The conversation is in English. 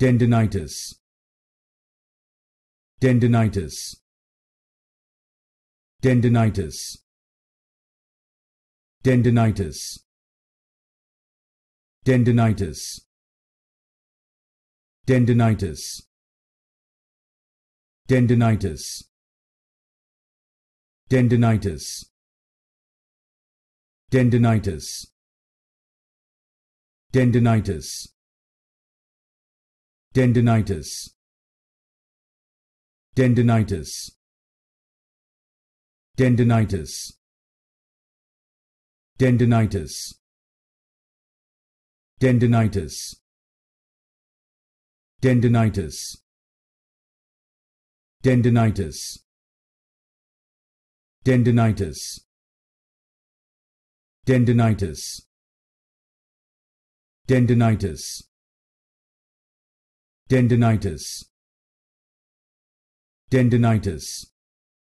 tendinitis tendinitis tendinitis tendinitis tendinitis tendinitis tendinitis tendinitis tendinitis tendinitis tendinitis tendinitis tendinitis tendinitis tendinitis tendinitis tendinitis tendinitis tendinitis tendinitis tendinitis tendinitis